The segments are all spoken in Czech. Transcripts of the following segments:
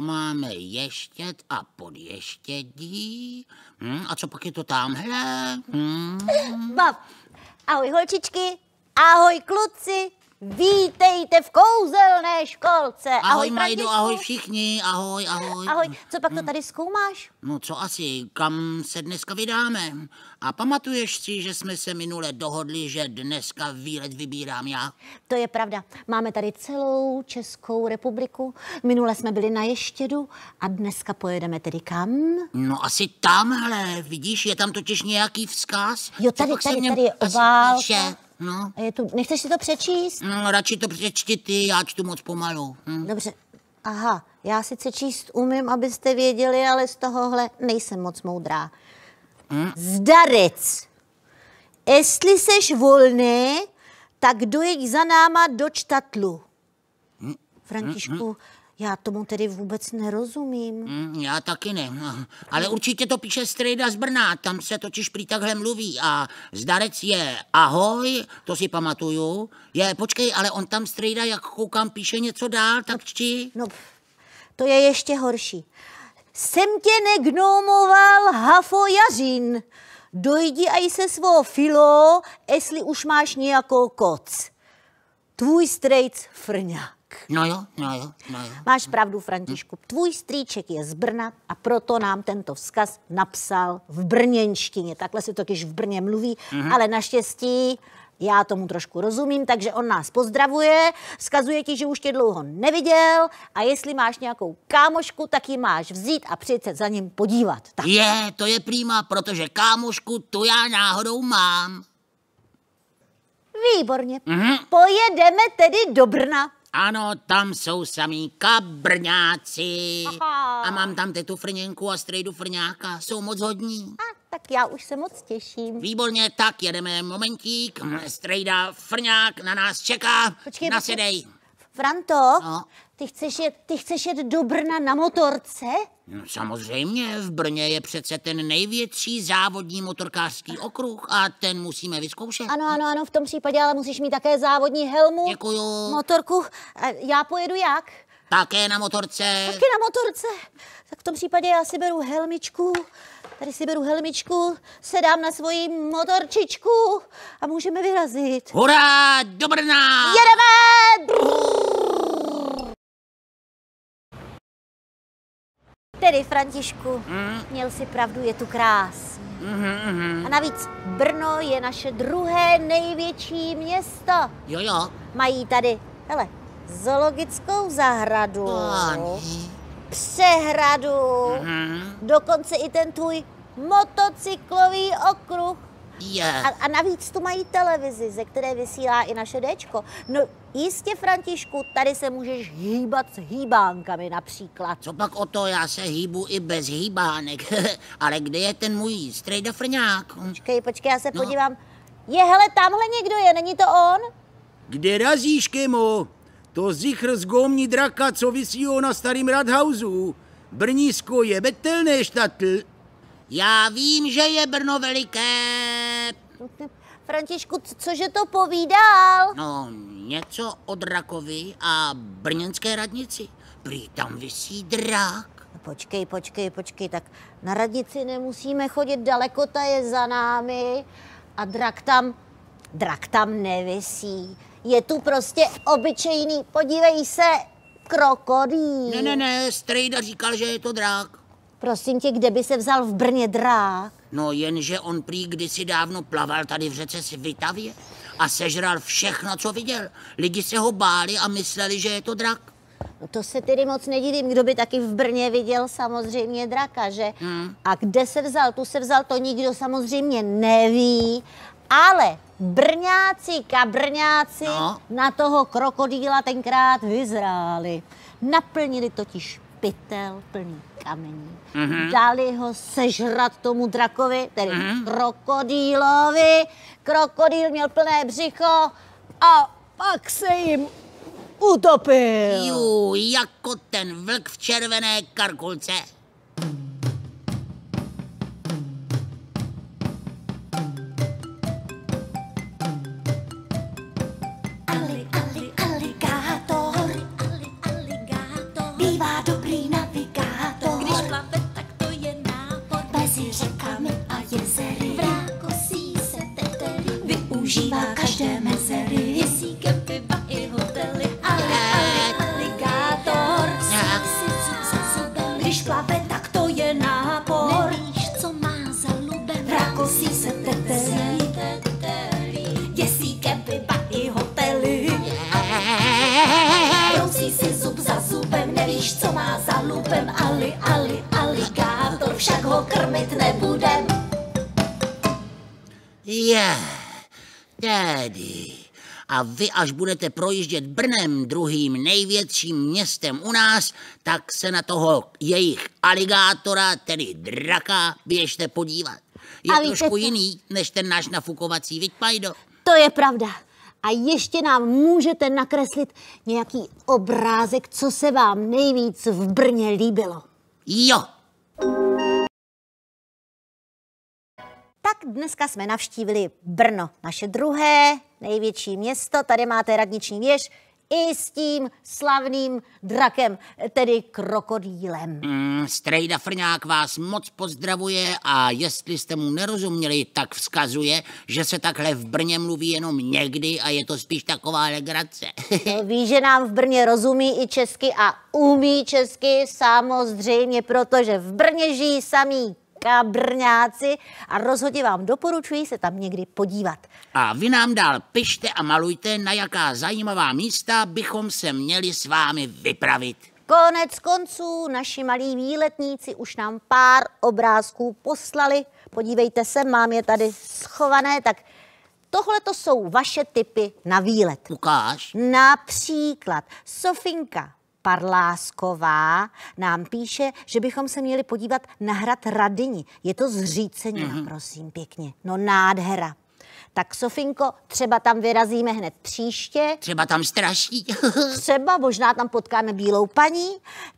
máme ještět a podještědí. Hm, a co pak je to tamhle? Hm. Bav, ahoj holčičky, ahoj kluci, Vítejte v kouzelné školce. Ahoj, ahoj Majdo, ahoj všichni, ahoj, ahoj. Ahoj, co pak to hm. tady zkoumáš? No co asi, kam se dneska vydáme? A pamatuješ si, že jsme se minule dohodli, že dneska výlet vybírám já? To je pravda. Máme tady celou Českou republiku. Minule jsme byli na Ještědu a dneska pojedeme tedy kam? No asi tamhle, vidíš, je tam totiž nějaký vzkaz. Jo, tady, tady, tady, tady je obálka. Asi... No. Je tu, nechceš si to přečíst? No, radši to přečti ty, já čtu moc pomalu. Hm? Dobře. Aha, já sice číst umím, abyste věděli, ale z tohohle nejsem moc moudrá. Hm? Zdarec. Jestli seš volný, tak dojď za náma do čtatlu. Hm? Františku, hm, hm. Já tomu tedy vůbec nerozumím. Mm, já taky ne. No, ale určitě to píše Strejda z Brna, tam se totiž prý takhle mluví. A zdarec je ahoj, to si pamatuju. Je, počkej, ale on tam Strejda, jak koukám, píše něco dál, tak čti. No, to je ještě horší. Sem tě negnomoval Hafo Jařin. Dojdi aj se svou filo, jestli už máš nějakou koc. Tvůj strejc Frňa. No jo, no jo, no jo. Máš pravdu, Františku. Tvůj strýček je z Brna a proto nám tento vzkaz napsal v brněnštině. Takhle se když v Brně mluví, mm-hmm. ale naštěstí já tomu trošku rozumím, takže on nás pozdravuje, vzkazuje ti, že už tě dlouho neviděl a jestli máš nějakou kámošku, tak ji máš vzít a přijít se za ním podívat. Tak. Je, to je prýma, protože kámošku tu já náhodou mám. Výborně. Mm-hmm. Pojedeme tedy do Brna. Ano, tam jsou samý kabrňáci. Aha. A mám tam tetu Frněnku a strejdu Frňáka. Jsou moc hodní. A, tak já už se moc těším. Výborně, tak jedeme momentík. Strejda Frňák na nás čeká. Počkej, Nasedej. Počkej. Franto, no? Ty chceš jet, ty chceš jet do Brna na motorce? No, samozřejmě, v Brně je přece ten největší závodní motorkářský okruh a ten musíme vyzkoušet. Ano, ano, ano, v tom případě ale musíš mít také závodní helmu. Děkuju. Motorku. Já pojedu jak? Také na motorce. Také na motorce. Tak v tom případě já si beru helmičku, tady si beru helmičku, sedám na svoji motorčičku a můžeme vyrazit. Hurá, do Brna! Jedeme! Tedy, Františku, mm. měl si pravdu, je tu krás. Mm-hmm, mm-hmm. A navíc Brno je naše druhé největší město. Jo, jo. Mají tady, hele, zoologickou zahradu, no, přehradu, mm-hmm. dokonce i ten tvůj motocyklový okruh. Yeah. A, a navíc tu mají televizi, ze které vysílá i naše Dčko. No jistě, Františku, tady se můžeš hýbat s hýbánkami například. Co pak o to, já se hýbu i bez hýbánek. Ale kde je ten můj strejda frňák? Počkej, počkej, já se no. podívám. Je, hele, tamhle někdo je, není to on? Kde razíš, Kemo? To zichr z gomní draka, co vysí na starým radhausu. Brnísko je betelné štatl. Já vím, že je Brno veliké, Františku, cože to povídal? No, něco o drakovi a brněnské radnici. Prý tam vysí drak. Počkej, počkej, počkej, tak na radnici nemusíme chodit daleko, ta je za námi a drak tam, drak tam nevisí. Je tu prostě obyčejný, podívej se, krokodýl. Ne, ne, ne, Strejda říkal, že je to drak. Prosím tě, kde by se vzal v Brně drák? No jenže on prý kdysi dávno plaval tady v řece Svitavě a sežral všechno, co viděl. Lidi se ho báli a mysleli, že je to drak. No to se tedy moc nedivím, kdo by taky v Brně viděl samozřejmě draka, že? Hmm. A kde se vzal, tu se vzal, to nikdo samozřejmě neví, ale Brňáci, kabrňáci no. na toho krokodýla tenkrát vyzráli. Naplnili totiž pytel plný kamení. Mm-hmm. Dali ho sežrat tomu drakovi, tedy mm-hmm. krokodýlovi. Krokodýl měl plné břicho a pak se jim utopil. Jú, jako ten vlk v červené karkulce. chlapem Ali, Ali, aligátor, však ho krmit nebudem. Je, tedy. A vy, až budete projíždět Brnem, druhým největším městem u nás, tak se na toho jejich aligátora, tedy draka, běžte podívat. Je trošku jiný, než ten náš nafukovací, viď, Pajdo? To je pravda a ještě nám můžete nakreslit nějaký obrázek, co se vám nejvíc v Brně líbilo. Jo! Tak dneska jsme navštívili Brno, naše druhé největší město. Tady máte radniční věž, i s tím slavným drakem, tedy krokodýlem. Mm, strejda Frňák vás moc pozdravuje a jestli jste mu nerozuměli, tak vzkazuje, že se takhle v Brně mluví jenom někdy a je to spíš taková legrace. No, ví, že nám v Brně rozumí i česky a umí česky, samozřejmě, protože v Brně žijí samý kabrňáci a rozhodně vám doporučuji se tam někdy podívat. A vy nám dál pište a malujte, na jaká zajímavá místa bychom se měli s vámi vypravit. Konec konců, naši malí výletníci už nám pár obrázků poslali. Podívejte se, mám je tady schované, tak Tohle to jsou vaše typy na výlet. Ukáž. Například Sofinka Parlásková nám píše, že bychom se měli podívat na hrad Radyni. Je to zřícenina, mm-hmm. prosím, pěkně. No nádhera. Tak Sofinko, třeba tam vyrazíme hned příště. Třeba tam straší. třeba, možná tam potkáme bílou paní.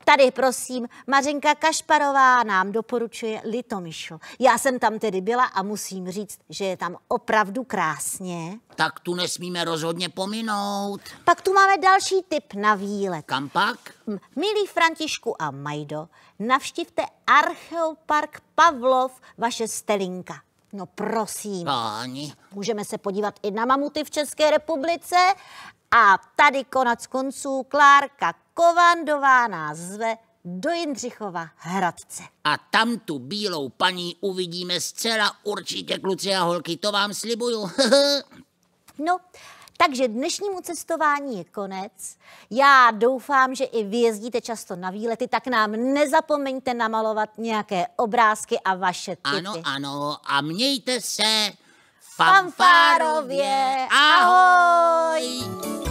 Tady prosím, Mařenka Kašparová nám doporučuje Litomyšl. Já jsem tam tedy byla a musím říct, že je tam opravdu krásně. Tak tu nesmíme rozhodně pominout. Pak tu máme další tip na výlet. Kam pak? Milí Františku a Majdo, navštivte Archeopark Pavlov, vaše stelinka. No prosím. Páni. Můžeme se podívat i na mamuty v České republice. A tady konec konců Klárka Kovandová nás zve do Jindřichova Hradce. A tam tu bílou paní uvidíme zcela určitě, kluci a holky, to vám slibuju. no, takže dnešnímu cestování je konec. Já doufám, že i vy jezdíte často na výlety, tak nám nezapomeňte namalovat nějaké obrázky a vaše tipy. Ano, ano, a mějte se fanfárově. Ahoj! Ahoj.